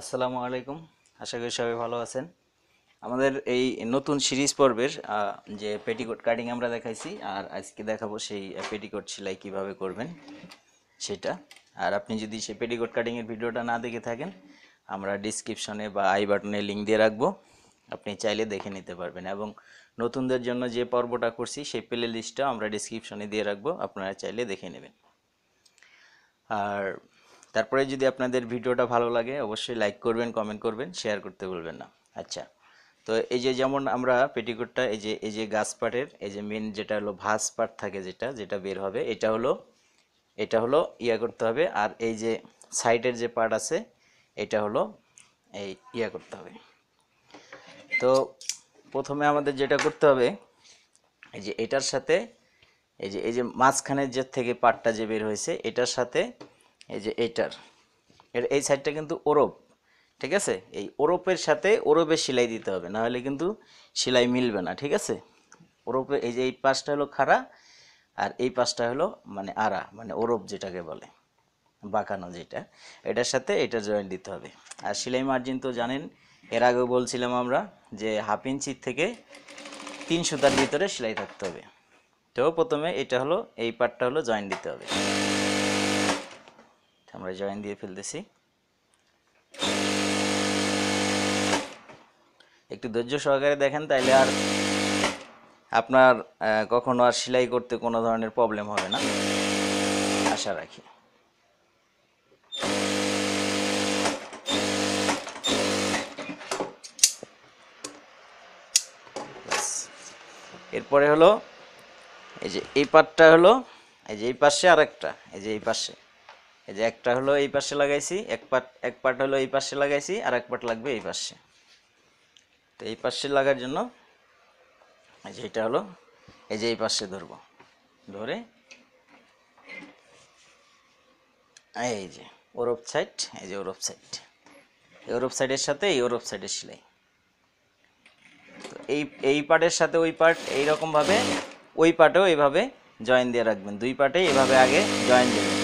আসসালামু আলাইকুম আশা করি সবাই ভালো আছেন আমাদের এই নতুন সিরিজ পর্বের যে পেটিকোট কাটিং আমরা দেখাইছি আর আজকে দেখাবো সেই পেটিকোট সেলাই কিভাবে করবেন সেটা আর আপনি যদি সেই পেটিকোট কাটিংয়ের ভিডিওটা না দেখে থাকেন আমরা ডিসক্রিপশনে বা আই বাটনে লিঙ্ক দিয়ে রাখবো আপনি চাইলে দেখে নিতে পারবেন এবং নতুনদের জন্য যে পর্বটা করছি সেই প্লে লিস্টটা আমরা ডিসক্রিপশনে দিয়ে রাখবো আপনারা চাইলে দেখে নেবেন আর তারপরে যদি আপনাদের ভিডিওটা ভালো লাগে অবশ্যই লাইক করবেন কমেন্ট করবেন শেয়ার করতে বলবেন না আচ্ছা তো এই যে যেমন আমরা পেটিকোটটা এই যে এই যে গাছ পাটের এই যে মেন যেটা হলো ভাস পাট থাকে যেটা যেটা বের হবে এটা হলো এটা হলো ইয়া করতে হবে আর এই যে সাইডের যে পার্ট আছে এটা হলো এই ইয়া করতে হবে তো প্রথমে আমাদের যেটা করতে হবে এই যে এটার সাথে এই যে এই যে মাঝখানের যে থেকে পাটটা যে বের হয়েছে এটার সাথে এই যে এটার এর এই সাইডটা কিন্তু ওরপ ঠিক আছে এই ওরপের সাথে ওরপে সেলাই দিতে হবে না হলে কিন্তু সেলাই মিলবে না ঠিক আছে ওরপে এই যে এই পাশটা হলো খাড়া আর এই পাশটা হলো মানে আড়া মানে ওরপ যেটাকে বলে বাঁকানো যেটা এটার সাথে এটা জয়েন দিতে হবে আর সেলাই মার্জিন তো জানেন এর আগেও বলছিলাম আমরা যে হাফ ইঞ্চির থেকে তিন সুতার ভিতরে সেলাই থাকতে হবে তো প্রথমে এটা হলো এই পার্টটা হলো জয়েন দিতে হবে আমরা জয়েন দিয়ে ফেলতেছি একটু ধৈর্য সহকারে দেখেন তাইলে আর আপনার কখনো আর সেলাই করতে কোনো ধরনের প্রবলেম হবে না আশা রাখি এরপরে হলো এই যে এই পাটটা হলো এই যে এই পাশে আর একটা এই যে এই পাশে এই যে একটা হলো এই পাশে লাগাইছি এক পাট এক পাট হলো এই পাশে লাগাইছি আর এক পাট লাগবে এই পাশে তো এই পাশে লাগার জন্য এই যে এটা হলো এই যে এই পাশে ধরব ধরে এই যে ওরব সাইড এই যে ওরব সাইড ওরব সাইডের সাথে এই ওরব সাইডের সেলাই তো এই এই পার্টের সাথে ওই পার্ট এইরকমভাবে ওই পার্টেও এইভাবে জয়েন দিয়ে রাখবেন দুই পার্টে এভাবে আগে জয়েন দেবেন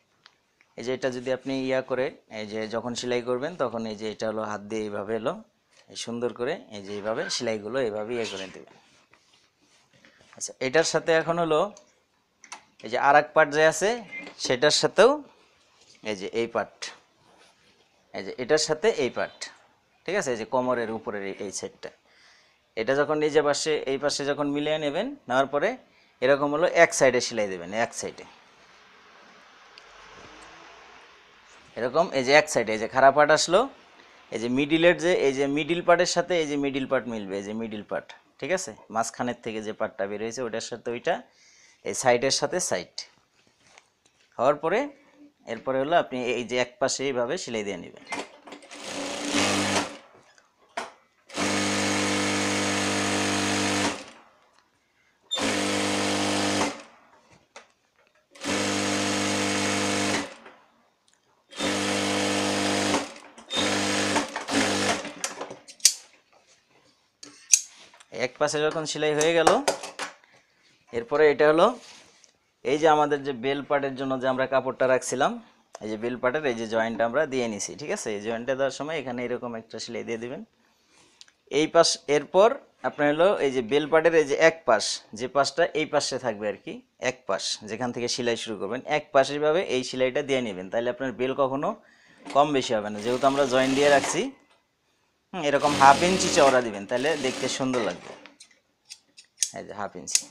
এই যে এটা যদি আপনি ইয়া করে এই যে যখন সেলাই করবেন তখন এই যে এটা হলো হাত দিয়ে এইভাবে এলো এই সুন্দর করে এই যে এইভাবে সেলাইগুলো এইভাবে ইয়ে করে দেবেন আচ্ছা এটার সাথে এখন হলো এই যে আর এক পার্ট যে আছে সেটার সাথেও এই যে এই পার্ট এই যে এটার সাথে এই পার্ট ঠিক আছে এই যে কোমরের উপরের এই সেটটা এটা যখন এই যে পাশে এই পাশে যখন মিলিয়ে নেবেন নেওয়ার পরে এরকম হলো এক সাইডে সেলাই দেবেন এক সাইডে এরকম এই যে এক সাইডে এই যে খারাপ পার্ট আসলো এই যে মিডিলের যে এই যে মিডিল পার্টের সাথে এই যে মিডিল পার্ট মিলবে এই যে মিডিল পার্ট ঠিক আছে মাঝখানের থেকে যে পার্টটা বের হয়েছে ওটার সাথে ওইটা এই সাইডের সাথে সাইড হওয়ার পরে এরপরে হলো আপনি এই যে এক পাশে এইভাবে সেলাই দিয়ে নেবেন এক পাশে যখন সেলাই হয়ে গেল এরপরে এটা হলো এই যে আমাদের যে বেল পার্টের জন্য যে আমরা কাপড়টা রাখছিলাম এই যে বেল পার্টের এই যে জয়েন্টটা আমরা দিয়ে নিছি ঠিক আছে এই জয়েন্টটা দেওয়ার সময় এখানে এরকম একটা সেলাই দিয়ে দেবেন এই পাশ এরপর আপনার হলো এই যে বেল পার্টের এই যে এক পাশ যে পাশটা এই পাশে থাকবে আর কি এক পাশ যেখান থেকে সেলাই শুরু করবেন এক পাশের ভাবে এই সেলাইটা দিয়ে নেবেন তাহলে আপনার বেল কখনো কম বেশি হবে না যেহেতু আমরা জয়েন্ট দিয়ে রাখছি এরকম হাফ ইঞ্চি চওড়া দিবেন তাহলে দেখতে সুন্দর লাগবে এই যে হাফ ইঞ্চি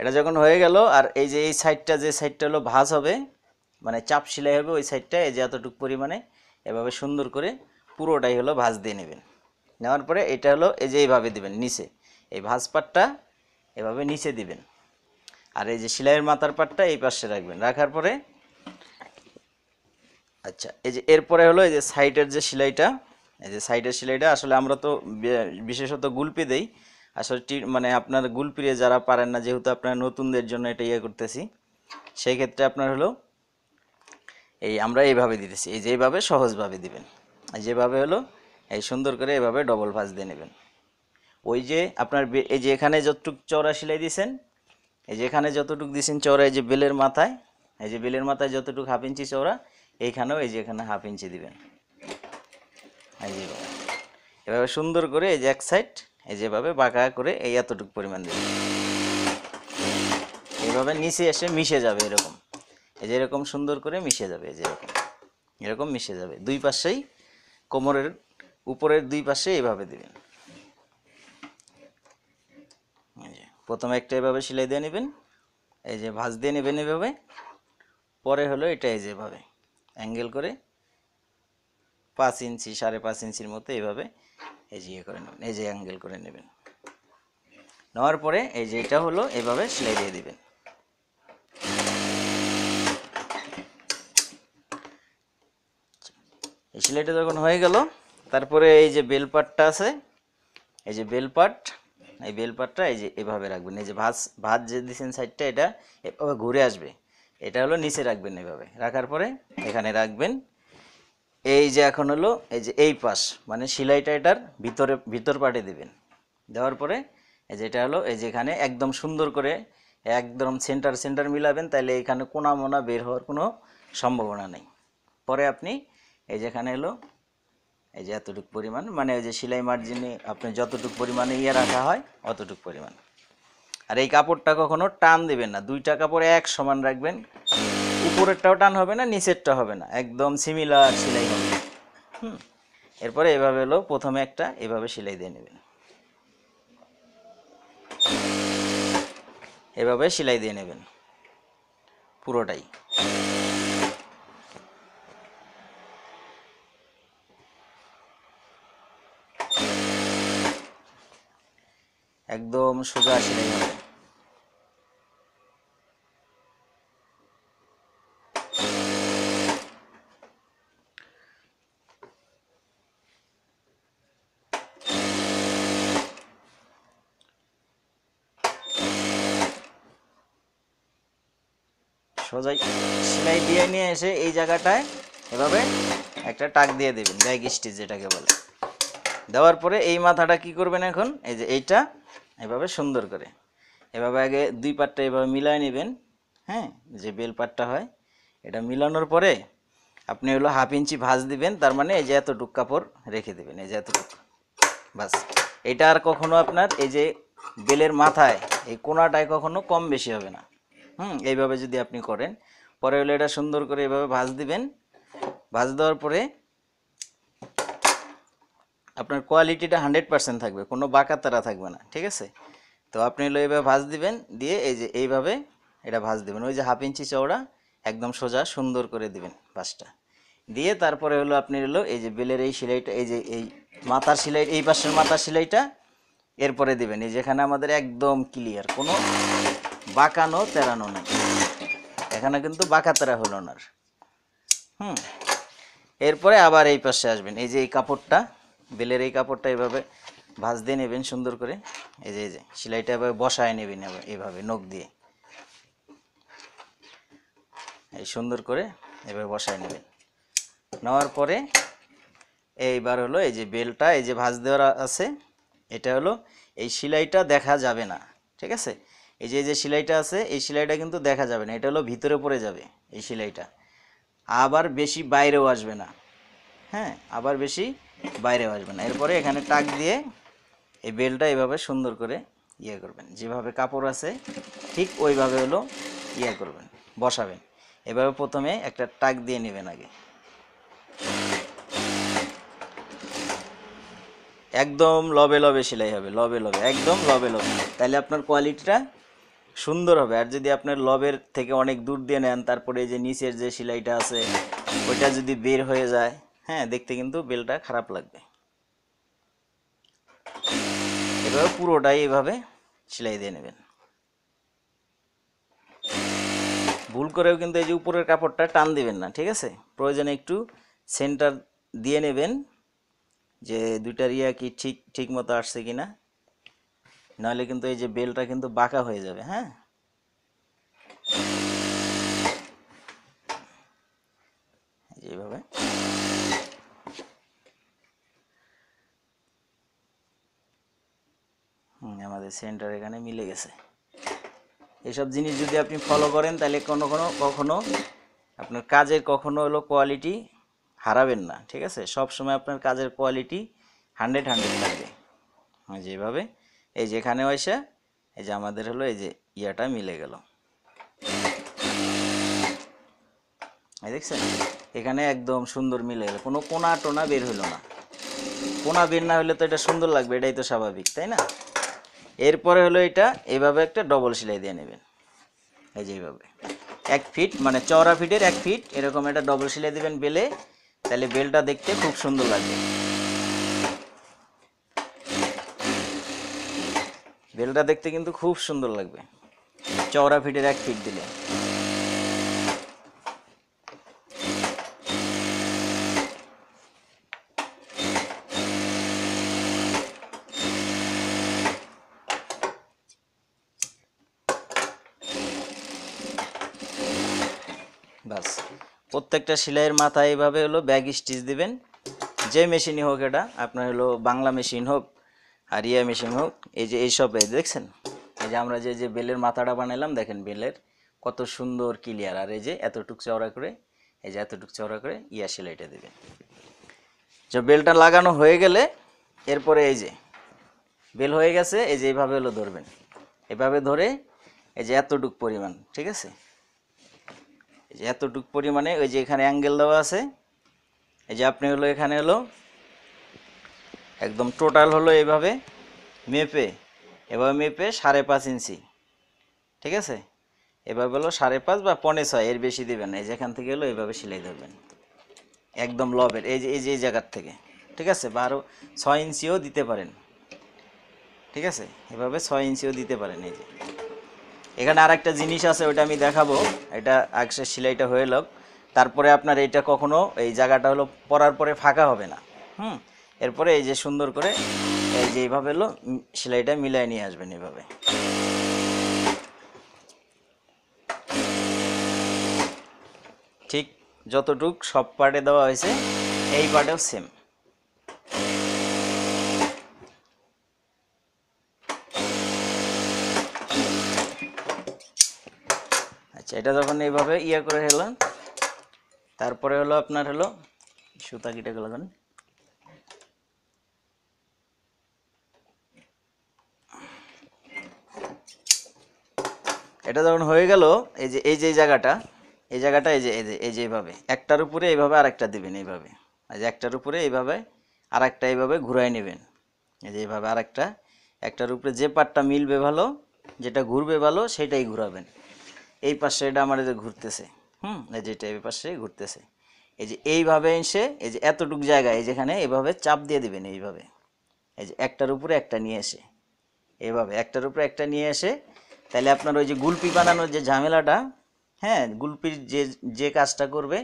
এটা যখন হয়ে গেল আর এই যে এই সাইডটা যে সাইডটা হলো ভাঁজ হবে মানে চাপ সেলাই হবে ওই সাইডটা এই যে এতটুকু পরিমাণে এভাবে সুন্দর করে পুরোটাই হলো ভাঁজ দিয়ে নেবেন নেওয়ার পরে এটা হলো এই যে এইভাবে দিবেন নিচে এই ভাঁজ পাটটা এভাবে নিচে দিবেন আর এই যে সেলাইয়ের মাথার পাটটা এই পাশে রাখবেন রাখার পরে আচ্ছা এই যে এরপরে হলো এই যে সাইডের যে সেলাইটা এই যে সাইডের সিলাইটা আসলে আমরা তো বিশেষত গুলপি দেই আসলে মানে আপনার গুলপিরে যারা পারেন না যেহেতু আপনার নতুনদের জন্য এটা ইয়ে করতেছি সেই ক্ষেত্রে আপনার হলো এই আমরা এইভাবে দিতেছি এই যেভাবে সহজভাবে দিবেন যেভাবে হলো এই সুন্দর করে এভাবে ডবল ভাঁজ দিয়ে নেবেন ওই যে আপনার এই যে এখানে যতটুক চওড়া সিলাই দিয়েছেন এই যে এখানে যতটুক দিয়েছেন চওড়া এই যে বেলের মাথায় এই যে বেলের মাথায় যতটুকু হাফ ইঞ্চি চওড়া এইখানেও এই যে এখানে হাফ ইঞ্চি দিবেন এই এভাবে সুন্দর করে এই যে এক সাইড এই যেভাবে বাঁকা করে এই এতটুকু পরিমাণ দেবে এইভাবে নিচে এসে মিশে যাবে এরকম এই যে এরকম সুন্দর করে মিশে যাবে এই যে এরকম এরকম মিশে যাবে দুই পাশেই কোমরের উপরের দুই পাশে এইভাবে দেবেন প্রথমে একটা এভাবে সেলাই দিয়ে নেবেন এই যে ভাঁজ দিয়ে নেবেন এভাবে পরে হলো এটা এই যেভাবে অ্যাঙ্গেল করে পাঁচ ইঞ্চি সাড়ে পাঁচ ইঞ্চির মতো এভাবে এই যে ইয়ে করে নেবেন এই যে অ্যাঙ্গেল করে নেবেন নেওয়ার পরে এই যে এটা হলো এভাবে সেলাই দিয়ে দেবেন এই সেলাইটা যখন হয়ে গেল তারপরে এই যে বেলপাটটা আছে এই যে বেলপাট এই বেলপাটটা এই যে এভাবে রাখবেন এই যে ভাত ভাত যে দিচ্ছেন সাইডটা এটা এভাবে ঘুরে আসবে এটা হলো নিচে রাখবেন এভাবে রাখার পরে এখানে রাখবেন এই যে এখন হলো এই যে এই পাশ মানে সেলাইটা এটার ভিতরে ভিতর পাটে দেবেন দেওয়ার পরে এই যে এটা হলো এই যেখানে একদম সুন্দর করে একদম সেন্টার সেন্টার মিলাবেন তাহলে এখানে কোনা মোনা বের হওয়ার কোনো সম্ভাবনা নেই পরে আপনি এই যেখানে এলো এই যে এতটুকু পরিমাণ মানে ওই যে সেলাই মার্জিনে আপনি যতটুকু পরিমাণে ইয়ে রাখা হয় অতটুকু পরিমাণ আর এই কাপড়টা কখনো টান দেবেন না দুইটা কাপড় এক সমান রাখবেন উপরেরটাও টান হবে না নিচেরটা হবে না একদম সিমিলার সেলাই হবে হুম এরপরে এভাবে হলো প্রথমে একটা এভাবে সেলাই দিয়ে নেবেন এভাবে সেলাই দিয়ে নেবেন পুরোটাই একদম সোজা সেলাই হবে সোজাই সেলাই দিয়ে নিয়ে এসে এই জায়গাটায় এভাবে একটা টাক দিয়ে দেবেন ব্যাগ স্টিচ যেটাকে বলে দেওয়ার পরে এই মাথাটা কি করবেন এখন এই যে এইটা এভাবে সুন্দর করে এভাবে আগে দুই পাটটা এভাবে মিলায় নেবেন হ্যাঁ যে বেল পাটটা হয় এটা মিলানোর পরে আপনি হলো হাফ ইঞ্চি ভাঁজ দিবেন তার মানে এই যে এতটুক কাপড় রেখে দেবেন এই যে এতটুক বাস এটা আর কখনো আপনার এই যে বেলের মাথায় এই কোনাটায় কখনো কম বেশি হবে না হুম এইভাবে যদি আপনি করেন পরে হলে এটা সুন্দর করে এভাবে ভাজ দিবেন ভাজ দেওয়ার পরে আপনার কোয়ালিটিটা হান্ড্রেড পার্সেন্ট থাকবে কোনো বাঁকা তারা থাকবে না ঠিক আছে তো আপনি হলো এইভাবে ভাজ দিবেন দিয়ে এই যে এইভাবে এটা ভাজ দিবেন ওই যে হাফ ইঞ্চি চওড়া একদম সোজা সুন্দর করে দিবেন ভাজটা দিয়ে তারপরে হলো আপনি হলো এই যে বেলের এই সেলাইটা এই যে এই মাথার সেলাই এই পাশের মাথার সেলাইটা এরপরে দিবেন এই যেখানে আমাদের একদম ক্লিয়ার কোনো বাঁকানো তেরানো নাই এখানে কিন্তু বাঁকা তেরা হলো না হুম এরপরে আবার এই পাশে আসবেন এই যে এই কাপড়টা বেলের এই কাপড়টা এভাবে ভাজ দিয়ে নেবেন সুন্দর করে এই যে এই যে সেলাইটা এভাবে বসায় নেবেন এভাবে নখ দিয়ে এই সুন্দর করে এভাবে বসায় নেবেন নেওয়ার পরে এইবার হলো এই যে বেলটা এই যে ভাজ দেওয়ার আছে এটা হলো এই সেলাইটা দেখা যাবে না ঠিক আছে এই যে এই যে সেলাইটা আছে এই সেলাইটা কিন্তু দেখা যাবে না এটা হলো ভিতরে পড়ে যাবে এই সেলাইটা আবার বেশি বাইরেও আসবে না হ্যাঁ আবার বেশি বাইরেও আসবে না এরপরে এখানে টাক দিয়ে এই বেলটা এভাবে সুন্দর করে ইয়ে করবেন যেভাবে কাপড় আছে ঠিক ওইভাবে হলো ইয়ে করবেন বসাবেন এভাবে প্রথমে একটা টাক দিয়ে নেবেন আগে একদম লবে লবে সেলাই হবে লবে লবে একদম লবে লবে তাহলে আপনার কোয়ালিটিটা সুন্দর হবে আর যদি আপনার লবের থেকে অনেক দূর দিয়ে নেন তারপরে যে নিচের যে সেলাইটা আছে ওইটা যদি বের হয়ে যায় হ্যাঁ দেখতে কিন্তু বেলটা খারাপ লাগবে এভাবে পুরোটাই এভাবে সেলাই দিয়ে নেবেন ভুল করেও কিন্তু এই যে উপরের কাপড়টা টান দিবেন না ঠিক আছে প্রয়োজনে একটু সেন্টার দিয়ে নেবেন যে দুইটার ইয়া কি ঠিক ঠিক মতো আসছে কি না নাহলে কিন্তু এই যে বেলটা কিন্তু বাঁকা হয়ে যাবে হ্যাঁ এইভাবে আমাদের সেন্টার এখানে মিলে গেছে এসব জিনিস যদি আপনি ফলো করেন তাহলে কোনো কোনো কখনো আপনার কাজের কখনো হলো কোয়ালিটি হারাবেন না ঠিক আছে সব সময় আপনার কাজের কোয়ালিটি হান্ড্রেড হান্ড্রেড থাকবে যেভাবে এই যে এখানেও এসে এই যে আমাদের হলো এই যে ইয়াটা মিলে গেল দেখছেন এখানে একদম সুন্দর মিলে গেল কোনো কোনা টোনা বের হলো না কোনা বের না হলে তো এটা সুন্দর লাগবে এটাই তো স্বাভাবিক তাই না এরপরে হলো এটা এভাবে একটা ডবল সেলাই দিয়ে নেবেন এই যে এইভাবে এক ফিট মানে চওড়া ফিটের এক ফিট এরকম একটা ডবল সেলাই দেবেন বেলে তাহলে বেলটা দেখতে খুব সুন্দর লাগবে বেলটা দেখতে কিন্তু খুব সুন্দর লাগবে চওড়া ফিটের এক ফিট দিলে বাস প্রত্যেকটা সেলাইয়ের মাথায় এইভাবে হলো ব্যাগ স্টিচ দিবেন যে মেশিনই হোক এটা আপনার হলো বাংলা মেশিন হোক আর ইয়া মেশিন হোক এই যে এইসব এই দেখছেন এই যে আমরা যে যে বেলের মাথাটা বানাইলাম দেখেন বেলের কত সুন্দর ক্লিয়ার আর এই যে এতটুক চওড়া করে এই যে এতটুক চওড়া করে ইয়া সেলাইটা দেবে যে বেলটা লাগানো হয়ে গেলে এরপরে এই যে বেল হয়ে গেছে এই যে এইভাবে হলো ধরবেন এভাবে ধরে এই যে এতটুক পরিমাণ ঠিক আছে এই যে এতটুক পরিমাণে ওই যে এখানে অ্যাঙ্গেল দেওয়া আছে এই যে আপনি হলো এখানে হলো একদম টোটাল হলো এভাবে মেপে এভাবে মেপে সাড়ে পাঁচ ইঞ্চি ঠিক আছে এবার হলো সাড়ে পাঁচ বা পনে ছয় এর বেশি দেবেন এই যেখান থেকে হলো এভাবে সেলাই ধরবেন একদম লবের এই যে এই যে এই জায়গার থেকে ঠিক আছে বারো ছয় ইঞ্চিও দিতে পারেন ঠিক আছে এভাবে ছয় ইঞ্চিও দিতে পারেন এই যে এখানে আর একটা জিনিস আছে ওইটা আমি দেখাবো এটা আগে সেলাইটা হয়ে লোক তারপরে আপনার এইটা কখনো এই জায়গাটা হলো পরার পরে ফাঁকা হবে না হুম এরপরে এই যে সুন্দর করে এই যে এইভাবে এলো সেলাইটা মিলাই নিয়ে আসবেন এভাবে ঠিক যতটুক সব পার্টে দেওয়া হয়েছে এই পার্টেও সেম আচ্ছা এটা যখন এইভাবে ইয়ে করে হলো তারপরে হলো আপনার হলো সুতা কেটে গেল এটা যখন হয়ে গেল এই যে এই যে জায়গাটা এই জায়গাটা এই যে এই যে এই যে এইভাবে একটার উপরে এইভাবে আর একটা দেবেন এইভাবে এই যে একটার উপরে এইভাবে আর একটা এইভাবে ঘুরাই নেবেন এই যে এইভাবে আর একটা একটার উপরে যে পাটটা মিলবে ভালো যেটা ঘুরবে ভালো সেটাই ঘুরাবেন এই পাশে এটা আমার যে ঘুরতেছে হুম এই যে এটা এই পাশে ঘুরতেছে এই যে এইভাবে এসে এই যে এতটুক জায়গায় যেখানে এভাবে চাপ দিয়ে দেবেন এইভাবে এই যে একটার উপরে একটা নিয়ে এসে এভাবে একটার উপরে একটা নিয়ে এসে তাহলে আপনার ওই যে গুলপি বানানোর যে ঝামেলাটা হ্যাঁ গুলপির যে যে কাজটা করবে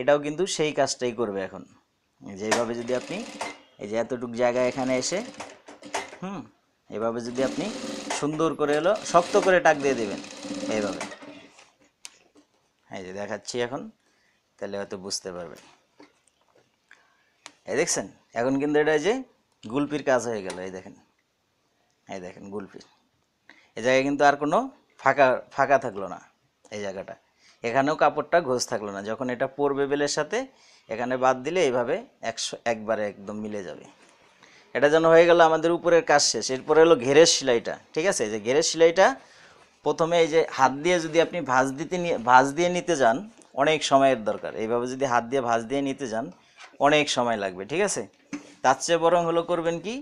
এটাও কিন্তু সেই কাজটাই করবে এখন যেভাবে যদি আপনি এই যে এতটুক জায়গা এখানে এসে হুম এভাবে যদি আপনি সুন্দর করে এলো শক্ত করে টাক দিয়ে দেবেন এইভাবে এই যে দেখাচ্ছি এখন তাহলে হয়তো বুঝতে পারবেন এই দেখছেন এখন কিন্তু এটা যে গুলপির কাজ হয়ে গেল এই দেখেন এই দেখেন গুলপির এ জায়গায় কিন্তু আর কোনো ফাঁকা ফাঁকা থাকলো না এই জায়গাটা এখানেও কাপড়টা ঘোষ থাকলো না যখন এটা পরবে বেলের সাথে এখানে বাদ দিলে এইভাবে একশো একবারে একদম মিলে যাবে এটা যেন হয়ে গেল আমাদের উপরের কাজ শেষ এরপরে হলো ঘেরের সেলাইটা ঠিক আছে এই যে ঘেরের সেলাইটা প্রথমে এই যে হাত দিয়ে যদি আপনি ভাঁজ দিতে নিয়ে ভাঁজ দিয়ে নিতে যান অনেক সময়ের দরকার এইভাবে যদি হাত দিয়ে ভাঁজ দিয়ে নিতে যান অনেক সময় লাগবে ঠিক আছে তার চেয়ে বরং হলো করবেন কি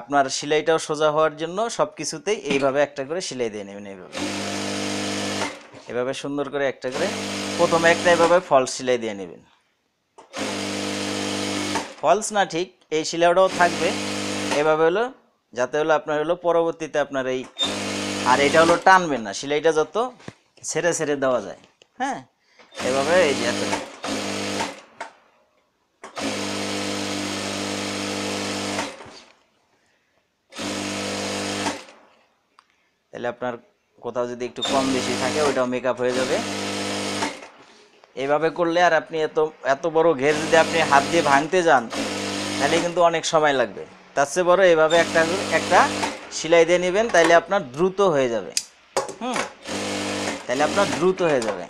আপনার সেলাইটাও সোজা হওয়ার জন্য সব কিছুতেই এইভাবে একটা করে সেলাই দিয়ে নেবেন এইভাবে এভাবে সুন্দর করে একটা করে প্রথমে একটা এভাবে ফলস সেলাই দিয়ে নেবেন ফলস না ঠিক এই সেলাইটাও থাকবে এভাবে হলো যাতে হলো আপনার হলো পরবর্তীতে আপনার এই আর এটা হলো টানবেন না সেলাইটা যত ছেড়ে ছেড়ে দেওয়া যায় হ্যাঁ এভাবে এই যে এত তাহলে আপনার কোথাও যদি একটু কম বেশি থাকে ওইটাও মেকআপ হয়ে যাবে এভাবে করলে আর আপনি এত এত বড় ঘের যদি আপনি হাত দিয়ে ভাঙতে যান তাহলে কিন্তু অনেক সময় লাগবে তার চেয়ে বড় এভাবে একটা একটা সেলাই দিয়ে নেবেন তাহলে আপনার দ্রুত হয়ে যাবে হুম তাহলে আপনার দ্রুত হয়ে যাবে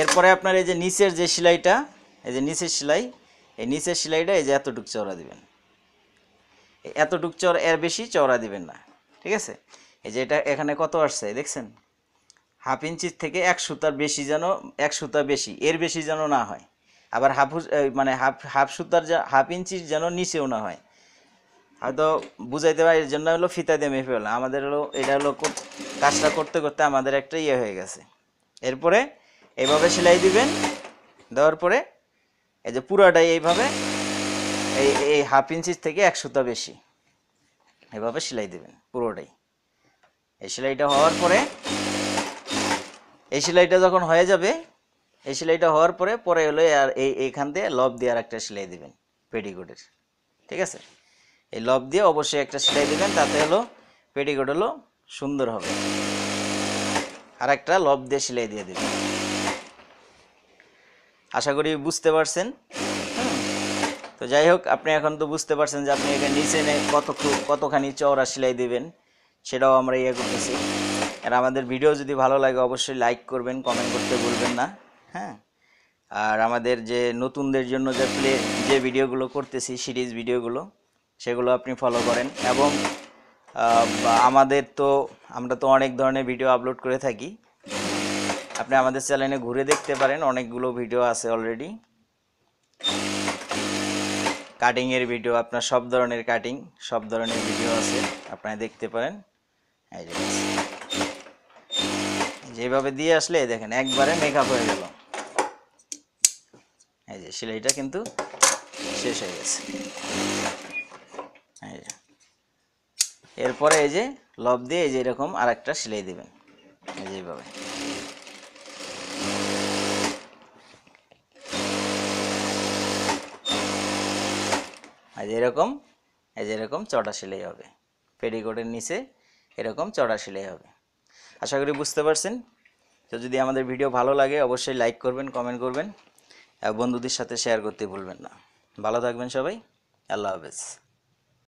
এরপরে আপনার এই যে নিচের যে সেলাইটা এই যে নিচের সেলাই এই নিচের সেলাইটা এই যে এতটুক চওড়া দিবেন এতটুক চওড়া এর বেশি চওড়া দিবেন না ঠিক আছে এই যে এটা এখানে কত আসছে দেখছেন হাফ ইঞ্চির থেকে এক সুতার বেশি যেন এক সুতা বেশি এর বেশি যেন না হয় আবার হাফ মানে হাফ হাফ সুতার হাফ ইঞ্চির যেন নিচেও না হয় হয়তো বুঝাইতে পারি এর জন্য হলো ফিতা দিয়ে মেপে হলো আমাদের হলো এটা হলো কাজটা করতে করতে আমাদের একটা ইয়ে হয়ে গেছে এরপরে এইভাবে সেলাই দিবেন দেওয়ার পরে এই যে পুরাটাই এইভাবে এই এই হাফ ইঞ্চির থেকে এক সুতা বেশি এভাবে সেলাই দেবেন পুরোটাই এই সেলাইটা হওয়ার পরে এই সেলাইটা যখন হয়ে যাবে এই সেলাইটা হওয়ার পরে পরে হলো আর এই এইখান দিয়ে লব দিয়ে আর একটা সেলাই দেবেন পেটিকোটের ঠিক আছে এই লব দিয়ে অবশ্যই একটা সেলাই দেবেন তাতে হলো পেটিকোট হলো সুন্দর হবে আর একটা লব দিয়ে সেলাই দিয়ে দেবেন আশা করি বুঝতে পারছেন তো যাই হোক আপনি এখন তো বুঝতে পারছেন যে আপনি এখানে নিচে কত কতখানি চওড়া সেলাই দেবেন সেটাও আমরা ইয়ে করতেছি আর আমাদের ভিডিও যদি ভালো লাগে অবশ্যই লাইক করবেন কমেন্ট করতে ভুলবেন না হ্যাঁ আর আমাদের যে নতুনদের জন্য যে প্লে যে ভিডিওগুলো করতেছি সিরিজ ভিডিওগুলো সেগুলো আপনি ফলো করেন এবং আমাদের তো আমরা তো অনেক ধরনের ভিডিও আপলোড করে থাকি আপনি আমাদের চ্যানেলে ঘুরে দেখতে পারেন অনেকগুলো ভিডিও আছে অলরেডি কাটিংয়ের ভিডিও আপনার সব ধরনের কাটিং সব ধরনের ভিডিও আছে আপনারা দেখতে পারেন এই যে যেভাবে দিয়ে আসলে দেখেন একবারে মেকআপ হয়ে গেল এই যে সেলাইটা কিন্তু শেষ হয়ে গেছে এরপরে এই যে লব দিয়ে এই যে এরকম আর একটা সেলাই দেবেন এই যেভাবে আর এরকম এই যে এরকম চটা সেলাই হবে পেডিকোটের নিচে এরকম চড়া সেলাই হবে আশা করি বুঝতে পারছেন তো যদি আমাদের ভিডিও ভালো লাগে অবশ্যই লাইক করবেন কমেন্ট করবেন বন্ধুদের সাথে শেয়ার করতে ভুলবেন না ভালো থাকবেন সবাই আল্লাহ হাফেজ